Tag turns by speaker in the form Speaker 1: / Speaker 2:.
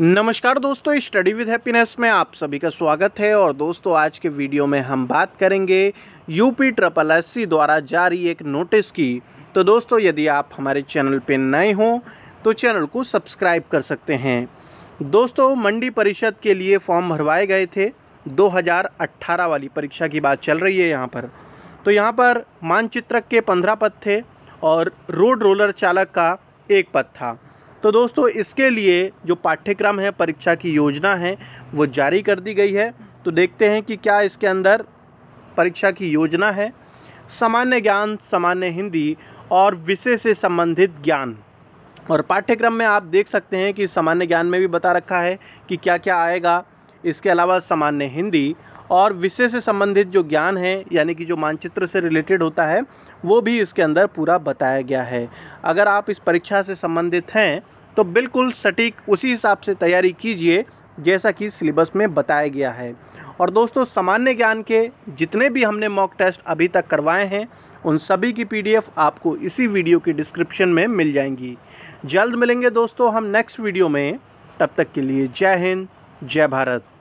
Speaker 1: नमस्कार दोस्तों study with happiness में आप सभी का स्वागत है और दोस्तों आज के वीडियो में हम बात करेंगे यूपी ट्रिपल एस द्वारा जारी एक नोटिस की तो दोस्तों यदि आप हमारे चैनल पर नए हों तो चैनल को सब्सक्राइब कर सकते हैं दोस्तों मंडी परिषद के लिए फॉर्म भरवाए गए थे 2018 वाली परीक्षा की बात चल रही है यहाँ पर तो यहाँ पर मानचित्रक के पंद्रह पद थे और रोड रोलर चालक का एक पद था तो दोस्तों इसके लिए जो पाठ्यक्रम है परीक्षा की योजना है वो जारी कर दी गई है तो देखते हैं कि क्या इसके अंदर परीक्षा की योजना है सामान्य ज्ञान सामान्य हिंदी और विषय से संबंधित ज्ञान और पाठ्यक्रम में आप देख सकते हैं कि सामान्य ज्ञान में भी बता रखा है कि क्या क्या आएगा इसके अलावा सामान्य हिंदी और विषय से संबंधित जो ज्ञान है यानी कि जो मानचित्र से रिलेटेड होता है वो भी इसके अंदर पूरा बताया गया है अगर आप इस परीक्षा से संबंधित हैं तो बिल्कुल सटीक उसी हिसाब से तैयारी कीजिए जैसा कि सिलेबस में बताया गया है और दोस्तों सामान्य ज्ञान के जितने भी हमने मॉक टेस्ट अभी तक करवाए हैं उन सभी की पीडीएफ आपको इसी वीडियो की डिस्क्रिप्शन में मिल जाएंगी जल्द मिलेंगे दोस्तों हम नेक्स्ट वीडियो में तब तक के लिए जय हिंद जय भारत